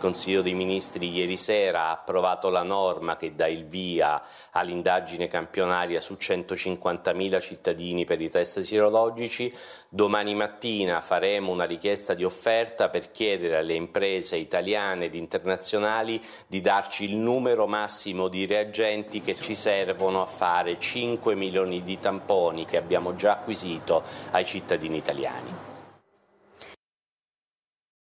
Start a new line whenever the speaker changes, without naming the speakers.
Il Consiglio dei Ministri ieri sera ha approvato la norma che dà il via all'indagine campionaria su 150.000 cittadini per i test sirologici. Domani mattina faremo una richiesta di offerta per chiedere alle imprese italiane ed internazionali di darci il numero massimo di reagenti che ci servono a fare 5 milioni di tamponi che abbiamo già acquisito ai cittadini italiani.